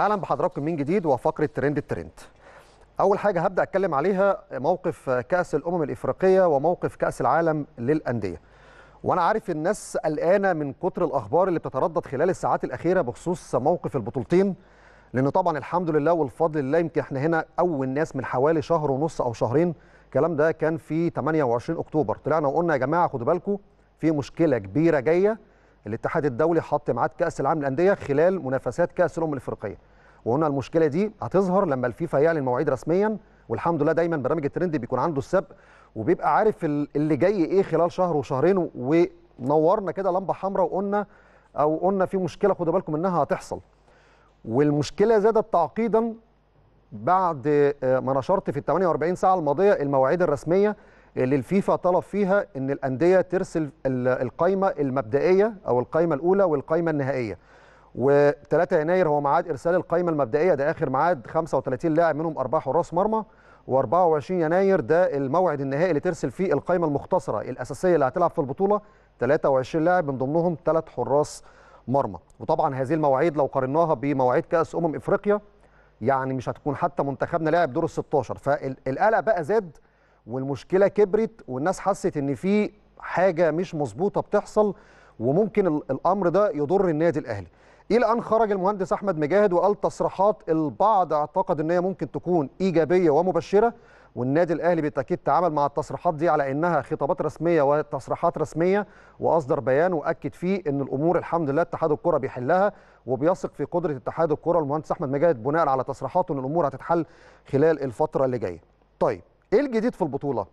اهلا بحضراتكم من جديد وفقره ترند الترند اول حاجه هبدا اتكلم عليها موقف كاس الامم الافريقيه وموقف كاس العالم للانديه وانا عارف الناس قلقانه من كتر الاخبار اللي بتتردد خلال الساعات الاخيره بخصوص موقف البطولتين لان طبعا الحمد لله والفضل لله يمكن احنا هنا اول ناس من حوالي شهر ونص او شهرين الكلام ده كان في 28 اكتوبر طلعنا وقلنا يا جماعه خدوا بالكم في مشكله كبيره جايه الاتحاد الدولي حط ميعاد كاس العالم للانديه خلال منافسات كاس الامم الافريقيه وقلنا المشكله دي هتظهر لما الفيفا يعلن مواعيد رسميا والحمد لله دايما برامج الترند بيكون عنده السبق وبيبقى عارف اللي جاي ايه خلال شهر وشهرين ونورنا كده لمبه حمراء وقلنا او قلنا في مشكله خدوا بالكم منها هتحصل والمشكله زادت تعقيدا بعد آه، ما نشرت في ال 48 ساعه الماضيه المواعيد الرسميه اللي الفيفا طلب فيها ان الانديه ترسل القائمه المبدئيه او القائمه الاولى والقائمه النهائيه و3 يناير هو ميعاد ارسال القائمه المبدئيه ده اخر ميعاد 35 لاعب منهم اربعه حراس مرمى و24 يناير ده الموعد النهائي اللي ترسل فيه القائمه المختصره الاساسيه اللي هتلعب في البطوله 23 لاعب من ضمنهم ثلاث حراس مرمى وطبعا هذه المواعيد لو قارناها بمواعيد كاس امم افريقيا يعني مش هتكون حتى منتخبنا لاعب دور ال 16 فالقلق بقى زاد والمشكله كبرت والناس حست ان في حاجه مش مظبوطه بتحصل وممكن الامر ده يضر النادي الاهلي الى ان خرج المهندس احمد مجاهد وقال تصريحات البعض اعتقد ان هي ممكن تكون ايجابيه ومبشره والنادي الاهلي بالتاكيد تعامل مع التصريحات دي على انها خطابات رسميه وتصريحات رسميه واصدر بيان واكد فيه ان الامور الحمد لله اتحاد الكره بيحلها وبيثق في قدره اتحاد الكره المهندس احمد مجاهد بناء على تصريحاته ان الامور هتتحل خلال الفتره اللي جايه. طيب ايه الجديد في البطوله؟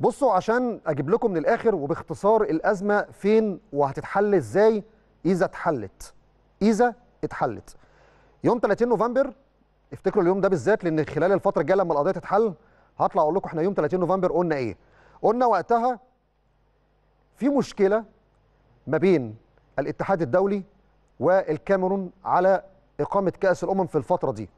بصوا عشان اجيب لكم من الاخر وباختصار الازمه فين وهتتحل ازاي اذا اتحلت. اذا اتحلت يوم 30 نوفمبر افتكروا اليوم ده بالذات لان خلال الفتره الجايه لما القضيه تتحل هطلع اقول لكم احنا يوم 30 نوفمبر قلنا ايه قلنا وقتها في مشكله ما بين الاتحاد الدولي والكاميرون على اقامه كاس الامم في الفتره دي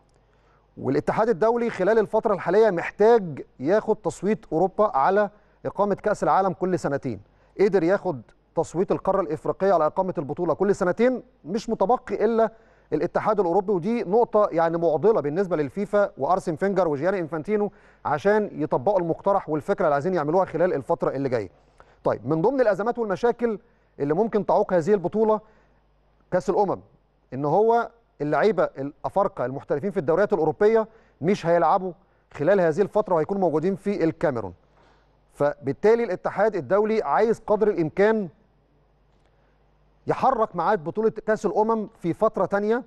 والاتحاد الدولي خلال الفتره الحاليه محتاج ياخد تصويت اوروبا على اقامه كاس العالم كل سنتين قدر ياخد تصويت القاره الافريقيه على اقامه البطوله كل سنتين مش متبقي الا الاتحاد الاوروبي ودي نقطه يعني معضله بالنسبه للفيفا وارسن فينجر وجياني انفانتينو عشان يطبقوا المقترح والفكره اللي عايزين يعملوها خلال الفتره اللي جايه. طيب من ضمن الازمات والمشاكل اللي ممكن تعوق هذه البطوله كاس الامم ان هو اللعيبه الافارقه المحترفين في الدوريات الاوروبيه مش هيلعبوا خلال هذه الفتره وهيكونوا موجودين في الكاميرون. فبالتالي الاتحاد الدولي عايز قدر الامكان يحرك معاه بطوله كاس الامم في فتره ثانيه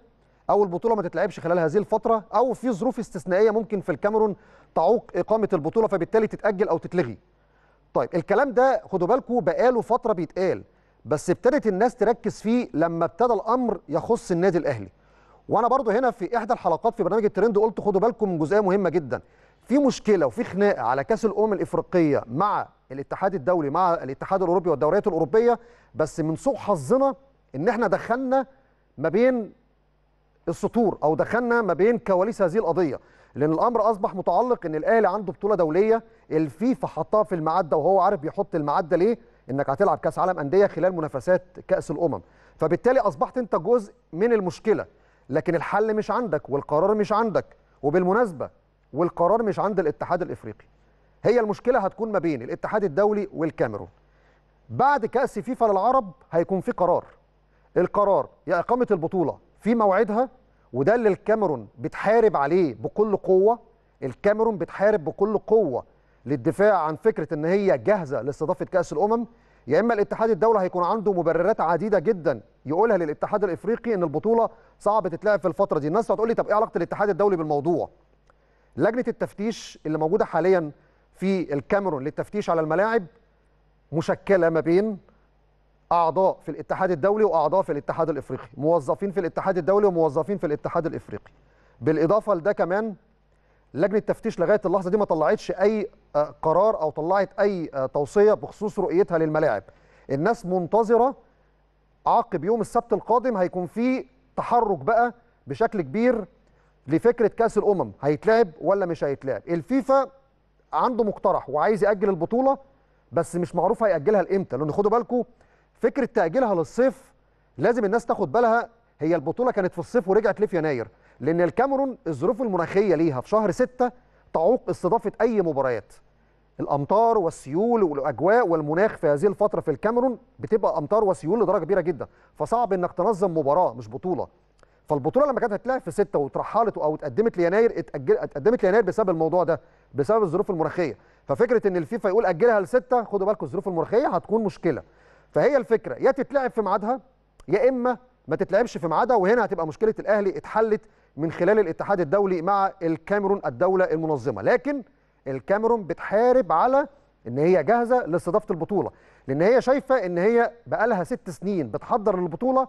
او البطوله ما تتلعبش خلال هذه الفتره او في ظروف استثنائيه ممكن في الكاميرون تعوق اقامه البطوله فبالتالي تتاجل او تتلغي طيب الكلام ده خدوا بالكم بقاله فتره بيتقال بس ابتدت الناس تركز فيه لما ابتدى الامر يخص النادي الاهلي وانا برضو هنا في احدى الحلقات في برنامج الترند قلت خدوا بالكم من جزئيه مهمه جدا في مشكله وفي خناقه على كاس الامم الافريقيه مع الاتحاد الدولي مع الاتحاد الاوروبي والدوريات الاوروبيه بس من سوء حظنا ان احنا دخلنا ما بين السطور او دخلنا ما بين كواليس هذه القضيه لان الامر اصبح متعلق ان الاهلي عنده بطوله دوليه الفيفا حطها في المعده وهو عارف بيحط المعده ليه انك هتلعب كاس عالم انديه خلال منافسات كاس الامم فبالتالي اصبحت انت جزء من المشكله لكن الحل مش عندك والقرار مش عندك وبالمناسبه والقرار مش عند الاتحاد الافريقي هي المشكله هتكون ما بين الاتحاد الدولي والكاميرون بعد كاس فيفا للعرب هيكون في قرار القرار يا اقامه البطوله في موعدها وده اللي الكاميرون بتحارب عليه بكل قوه الكاميرون بتحارب بكل قوه للدفاع عن فكره ان هي جاهزه لاستضافه كاس الامم يا اما الاتحاد الدولي هيكون عنده مبررات عديده جدا يقولها للاتحاد الافريقي ان البطوله صعب تتلعب في الفتره دي الناس هتقول لي طب ايه علاقه الاتحاد الدولي بالموضوع لجنه التفتيش اللي موجوده حاليا في الكاميرون للتفتيش على الملاعب مشكله ما بين اعضاء في الاتحاد الدولي واعضاء في الاتحاد الافريقي موظفين في الاتحاد الدولي وموظفين في الاتحاد الافريقي بالاضافه لده كمان لجنه التفتيش لغايه اللحظه دي ما طلعتش اي آه، قرار او طلعت اي آه، توصيه بخصوص رؤيتها للملاعب الناس منتظره عقب يوم السبت القادم هيكون في تحرك بقى بشكل كبير لفكره كاس الامم هيتلعب ولا مش هيتلعب الفيفا عنده مقترح وعايز ياجل البطوله بس مش معروف هياجلها لامتى لان خدوا بالكم فكره تاجيلها للصيف لازم الناس تاخد بالها هي البطوله كانت في الصيف ورجعت ليه في يناير لان الكاميرون الظروف المناخيه ليها في شهر 6 تعوق استضافه اي مباريات الامطار والسيول والاجواء والمناخ في هذه الفتره في الكاميرون بتبقى امطار وسيول لدرجه كبيره جدا فصعب انك تنظم مباراه مش بطوله فالبطوله لما كانت هتلعب في 6 وترحلت او اتقدمت ليناير اتأجل اتقدمت ليناير بسبب الموضوع ده بسبب الظروف المناخيه ففكره ان الفيفا يقول اجلها ل 6 خدوا بالكم الظروف المناخيه هتكون مشكله فهي الفكره يا تتلعب في ميعادها يا اما ما تتلعبش في ميعادها وهنا هتبقى مشكله الاهلي اتحلت من خلال الاتحاد الدولي مع الكاميرون الدوله المنظمه لكن الكاميرون بتحارب على ان هي جاهزه لاستضافه البطوله لان هي شايفه ان هي بقى لها ست سنين بتحضر للبطوله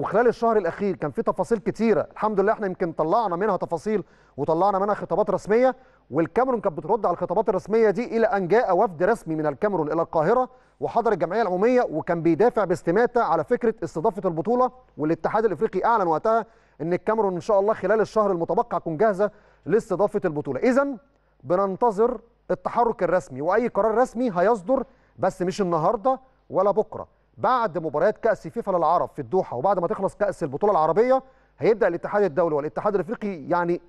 وخلال الشهر الاخير كان في تفاصيل كتيره الحمد لله احنا يمكن طلعنا منها تفاصيل وطلعنا منها خطابات رسميه والكاميرون كانت بترد على الخطابات الرسميه دي الى ان جاء وفد رسمي من الكاميرون الى القاهره وحضر الجمعيه العموميه وكان بيدافع باستماته على فكره استضافه البطوله والاتحاد الافريقي اعلن وقتها ان الكاميرون ان شاء الله خلال الشهر المتبقى تكون جاهزه لاستضافه البطوله اذا بننتظر التحرك الرسمي واي قرار رسمي هيصدر بس مش النهارده ولا بكره بعد مباريات كاس فيفا للعرب في الدوحه وبعد ما تخلص كاس البطوله العربيه هيبدا الاتحاد الدولي والاتحاد الافريقي يعني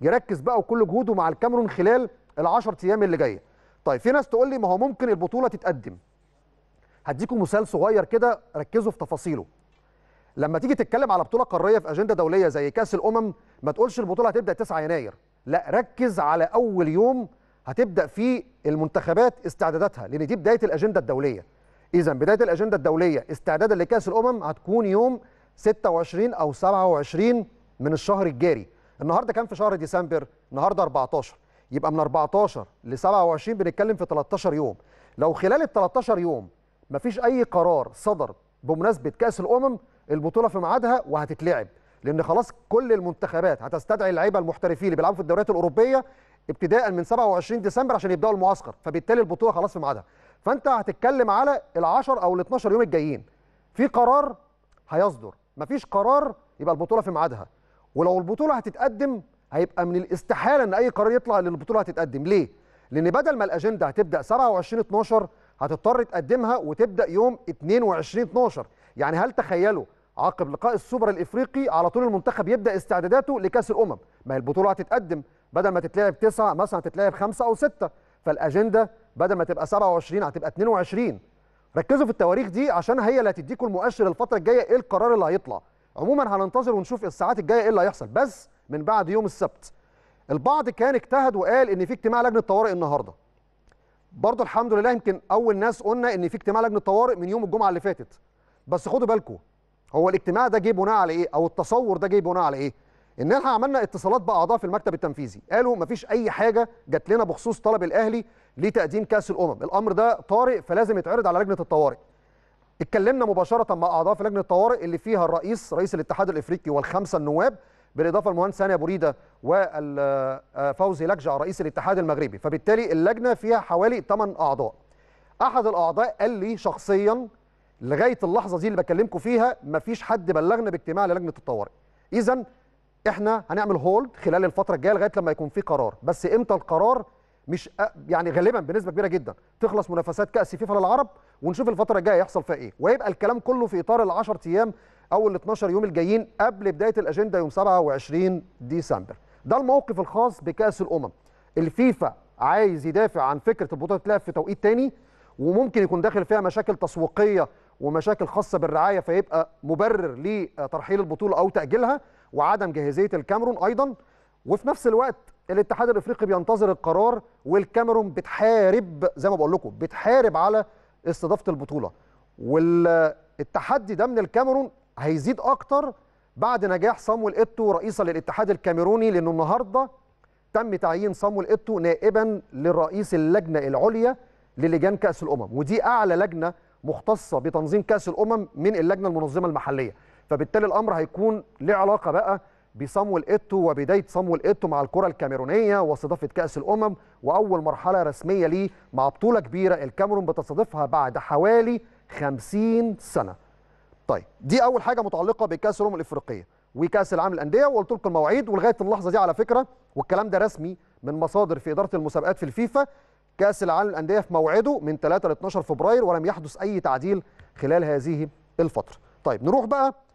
يركز بقى وكل جهوده مع الكاميرون خلال ال10 ايام اللي جايه طيب في ناس تقول لي ما هو ممكن البطوله تتقدم هديكم مثال صغير كده ركزوا في تفاصيله لما تيجي تتكلم على بطوله قاريه في اجنده دوليه زي كاس الامم ما تقولش البطوله هتبدا 9 يناير لا ركز على اول يوم هتبدا فيه المنتخبات استعداداتها لان دي بدايه الاجنده الدوليه اذا بدايه الاجنده الدوليه استعدادا لكاس الامم هتكون يوم 26 او 27 من الشهر الجاري النهارده كان في شهر ديسمبر النهارده 14 يبقى من 14 ل 27 بنتكلم في 13 يوم لو خلال ال 13 يوم مفيش اي قرار صدر بمناسبه كاس الامم البطوله في ميعادها وهتتلعب لان خلاص كل المنتخبات هتستدعي اللعيبه المحترفين اللي بيلعبوا في الدوريات الاوروبيه ابتداء من 27 ديسمبر عشان يبداوا المعسكر فبالتالي البطوله خلاص في ميعادها فانت هتتكلم على ال10 او ال12 يوم الجايين في قرار هيصدر مفيش قرار يبقى البطوله في ميعادها ولو البطوله هتتقدم هيبقى من الاستحاله ان اي قرار يطلع ان البطوله هتتقدم ليه لان بدل ما الاجنده هتبدا 27 12 هتضطر تقدمها وتبدا يوم 22 12 يعني هل تخيلوا عقب لقاء السوبر الافريقي على طول المنتخب يبدا استعداداته لكاس الامم ما هي البطوله هتتقدم بدل ما تتلعب تسعة مثلا هتتلعب خمسة او ستة فالاجنده بدل ما تبقى 27 هتبقى 22 ركزوا في التواريخ دي عشان هي اللي هتديكم المؤشر الفتره الجايه ايه القرار اللي هيطلع عموما هننتظر ونشوف الساعات الجايه ايه اللي هيحصل بس من بعد يوم السبت البعض كان اجتهد وقال ان في اجتماع لجنه الطوارئ النهارده برضه الحمد لله يمكن اول ناس قلنا ان في اجتماع لجنه الطوارئ من يوم الجمعه اللي فاتت بس خدوا بالكم هو الاجتماع ده جه بناء على ايه او التصور ده جه بناء على ايه ان احنا عملنا اتصالات باعضاء في المكتب التنفيذي قالوا مفيش اي حاجه جات لنا بخصوص طلب الاهلي لتقديم كاس الامم الامر ده طارئ فلازم يتعرض على لجنه الطوارئ اتكلمنا مباشره مع اعضاء في لجنه الطوارئ اللي فيها الرئيس رئيس الاتحاد الافريقي والخمسه النواب بالاضافه للمهندس ثانيه بريده وفوزي آه، لجع رئيس الاتحاد المغربي فبالتالي اللجنه فيها حوالي 8 اعضاء احد الاعضاء قال لي شخصيا لغايه اللحظه دي اللي بكلمكم فيها مفيش حد بلغنا باجتماع للجنه الطوارئ اذا احنا هنعمل هولد خلال الفتره الجايه لغايه لما يكون في قرار بس امتى القرار مش يعني غالبا بنسبه كبيره جدا تخلص منافسات كاس فيفا للعرب ونشوف الفتره الجايه يحصل فيها ايه ويبقى الكلام كله في اطار ال10 ايام او ال 12 يوم الجايين قبل بدايه الاجنده يوم 27 ديسمبر ده الموقف الخاص بكاس الامم الفيفا عايز يدافع عن فكره البطوله تلعب في توقيت تاني وممكن يكون داخل فيها مشاكل تسويقيه ومشاكل خاصه بالرعايه فيبقى مبرر لترحيل البطوله او تاجيلها وعدم جاهزيه الكاميرون ايضا وفي نفس الوقت الاتحاد الافريقي بينتظر القرار والكاميرون بتحارب زي ما بقول لكم بتحارب على استضافه البطوله والتحدي ده من الكاميرون هيزيد اكتر بعد نجاح صامويل ايتو رئيسا للاتحاد الكاميروني لانه النهارده تم تعيين صامويل ايتو نائبا لرئيس اللجنه العليا للجان كاس الامم ودي اعلى لجنه مختصه بتنظيم كاس الامم من اللجنه المنظمه المحليه فبالتالي الامر هيكون له علاقه بقى بصامويل ايتو وبدايه صامويل ايتو مع الكره الكاميرونيه واستضافه كاس الامم واول مرحله رسميه ليه مع بطوله كبيره الكاميرون بتستضيفها بعد حوالي 50 سنه. طيب دي اول حاجه متعلقه بكاس الامم الافريقيه وكاس العالم للانديه وقلت لكم المواعيد ولغايه اللحظه دي على فكره والكلام ده رسمي من مصادر في اداره المسابقات في الفيفا كاس العالم للانديه في موعده من 3 ل 12 فبراير ولم يحدث اي تعديل خلال هذه الفتره. طيب نروح بقى